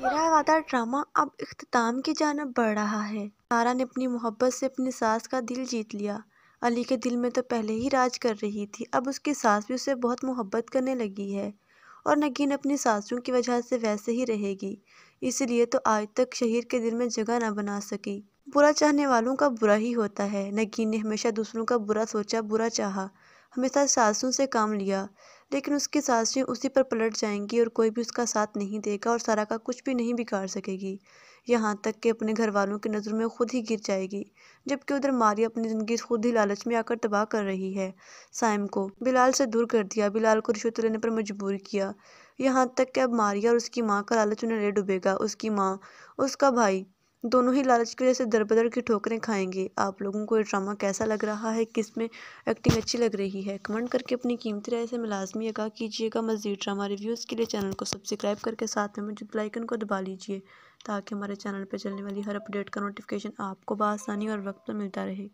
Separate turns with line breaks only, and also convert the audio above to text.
लगातार ड्रामा अब अख्ताम की जानब बढ़ रहा है सारा ने अपनी मोहब्बत से अपनी सास का दिल जीत लिया अली के दिल में तो पहले ही राज कर रही थी अब उसकी सास भी उसे बहुत मोहब्बत करने लगी है और नगीन अपनी सासों की वजह से वैसे ही रहेगी इसलिए तो आज तक शहीर के दिल में जगह ना बना सकी बुरा चाहने वालों का बुरा ही होता है नगीन ने हमेशा दूसरों का बुरा सोचा बुरा चाहा हमेशा सासों से काम लिया लेकिन उसकी सासें उसी पर पलट जाएंगी और कोई भी उसका साथ नहीं देगा और सारा का कुछ भी नहीं बिगाड़ सकेगी यहाँ तक कि अपने घर वालों की नज़रों में खुद ही गिर जाएगी जबकि उधर मारिया अपनी ज़िंदगी खुद ही लालच में आकर तबाह कर रही है साइम को बिलाल से दूर कर दिया बिलाल को रिश्वत लेने पर मजबूर किया यहाँ तक कि अब मारिया और उसकी माँ का लालच उन्हें ले डूबेगा उसकी माँ उसका भाई दोनों ही लालच की वजह से दर बदर की ठोकरें खाएंगे आप लोगों को ये ड्रामा कैसा लग रहा है किस में एक्टिंग अच्छी लग रही है कमेंट करके अपनी कीमती राय से मिलाजमी आगा कीजिएगा मजीद ड्रामा रिव्यूज़ के लिए चैनल को सब्सक्राइब करके साथ में मौजूद लाइकन को दबा लीजिए ताकि हमारे चैनल पर चलने वाली हर अपडेट का नोटिफिकेशन आपको बसानी और वक्त पर मिलता रहे